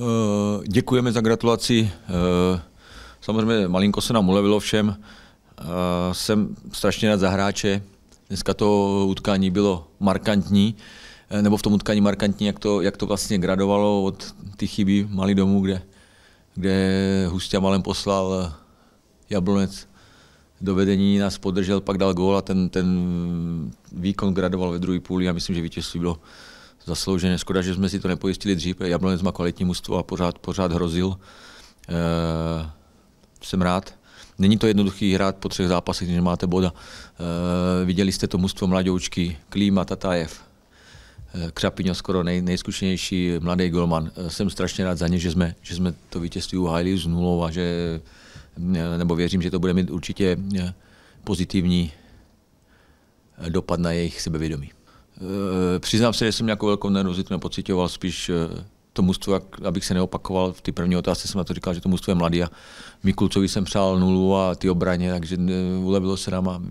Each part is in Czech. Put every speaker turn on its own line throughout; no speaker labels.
Eh, děkujeme za gratulaci. Eh, samozřejmě malinko se nám ulevilo všem. Eh, jsem strašně rád za hráče. Dneska to utkání bylo markantní, nebo v tom utkání markantní, jak to, jak to vlastně gradovalo od ty chyby malý domů, kde, kde Hustě malem poslal Jablonec do vedení, nás podržel, pak dal gól a ten, ten výkon gradoval ve druhé půli a myslím, že vítězství bylo zaslouženě. Škoda, že jsme si to nepojistili dřív, Jablonec má kvalitní mužstvo a pořád, pořád hrozil. E, jsem rád. Není to jednoduchý hrát po třech zápasech, když máte boda. E, viděli jste to mužstvo mladoučky, Klíma, Tatájev, eh, Křapiňo skoro nej, nejzkušenější mladý golman. jsem strašně rád za ně, že jsme, že jsme to vítězství uhájili z nulou a že, nebo věřím, že to bude mít určitě pozitivní dopad na jejich sebevědomí. Eh, přiznám se, že jsem nějakou velkou nervozitu nepocitoval, spíš eh, to mužstvo, abych se neopakoval, v té první otázce jsem na to říkal, že to mužstvo je mladý a Mikulcovi jsem přál nulu a ty obraně, takže ulevilo eh, se nám a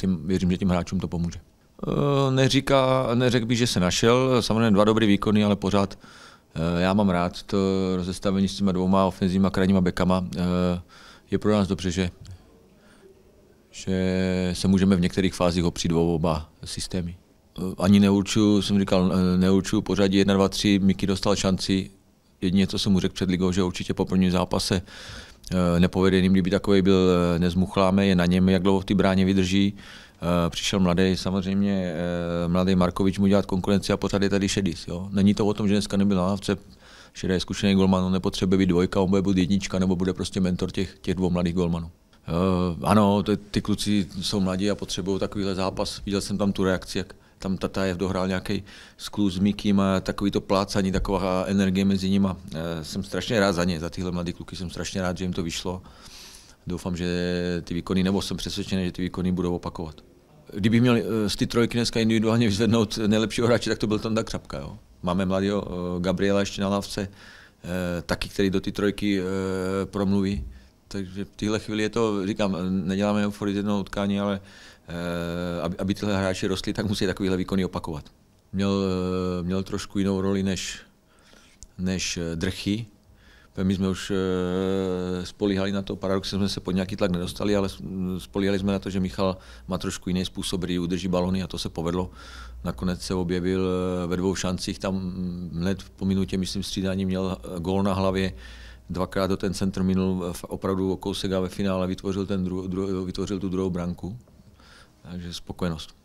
tím, věřím, že tím hráčům to pomůže. Neříká, neřekl bych, že se našel, samozřejmě dva dobré výkony, ale pořád já mám rád to rozestavení s těma dvouma ofenzivníma krajníma bekama. Je pro nás dobře, že, že se můžeme v některých fázích opřít o oba systémy. Eh, ani neurčuju, jsem říkal, eh, neurčuju pořadí 1, 2, 3, Miky dostal šanci, jedině co jsem mu řekl před ligou, že určitě po prvním zápase eh, nepovedeným, kdyby takový byl, nezmuchláme, je na něm, jak dlouho v té bráně vydrží. Přišel mladý, samozřejmě mladý Markovič mu dělat konkurenci a pořád je tady Šedis. Jo? Není to o tom, že dneska nebyl na lávce, Šedý je zkušený golman, on nepotřebuje být dvojka, on bude být jednička nebo bude prostě mentor těch, těch dvou mladých golmanů. Uh, ano, ty, ty kluci jsou mladí a potřebují takovýhle zápas. Viděl jsem tam tu reakci, jak, tam je dohrál nějaký skluz s Mikým a takový to plácání, taková energie mezi nimi. Eh, jsem strašně rád za ně, za tyhle mladé kluky, jsem strašně rád, že jim to vyšlo. Doufám, že ty výkony, nebo jsem přesvědčený, že ty výkony budou opakovat. Kdybych měl eh, z ty trojky dneska individuálně vyzvednout nejlepšího hráče, tak to byl Tonda Křapka. Jo? Máme mladého eh, Gabriela ještě na lavce, taky, který do ty trojky promluví takže v téhle chvíli je to, říkám, neděláme jenom z jednoho utkání, ale eh, aby, aby tyhle hráči rostli, tak musí takovýhle výkony opakovat. Měl, eh, měl trošku jinou roli než, než eh, Drchy, my jsme už spolíhali na to, paradoxně jsme se pod nějaký tlak nedostali, ale spolíhali jsme na to, že Michal má trošku jiný způsob, kdy udrží balony a to se povedlo. Nakonec se objevil ve dvou šancích, tam hned po minutě, myslím, střídání měl gól na hlavě, dvakrát do ten centrum minul opravdu o kousek a ve finále vytvořil, ten dru, dru, vytvořil tu druhou branku. Takže spokojenost.